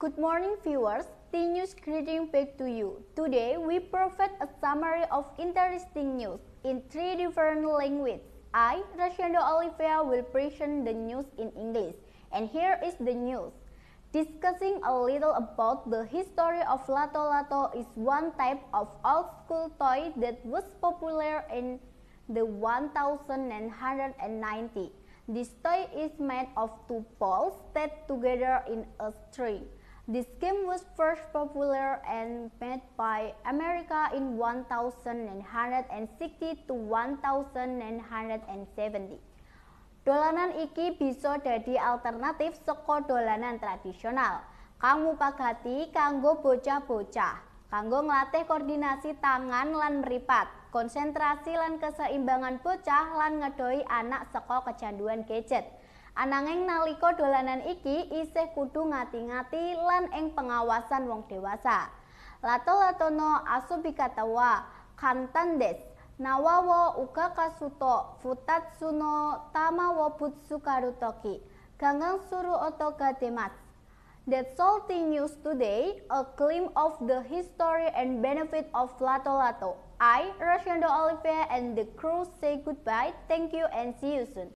Good morning viewers, The news greeting back to you. Today we provide a summary of interesting news in three different languages. I, Rashendo Olivia, will present the news in English. And here is the news. Discussing a little about the history of Lato Lato is one type of old school toy that was popular in the 1990. This toy is made of two balls tied together in a string. This game was first popular and made by America in 1960 to 1970. Dolanan iki bisa jadi alternatif sekolah dolanan tradisional. Kamu pagati kanggo bocah-bocah, kanggo nglatih koordinasi tangan lan meripat, konsentrasi lan keseimbangan bocah lan ngedoi anak sekolah kecanduan gadget. Ananging nalika dolanan iki isih kudu ngati-ngati lan ing pengawasan wong dewasa. Lato-latono asubikatawa kantandes nawawo uga kasuto futatsuno tamawo butsu karutoki gangang suru oto gademas. That's all the news today, a claim of the history and benefit of Lato Lato. I, Rosyando Olivia, and the crew say goodbye. Thank you and see you soon.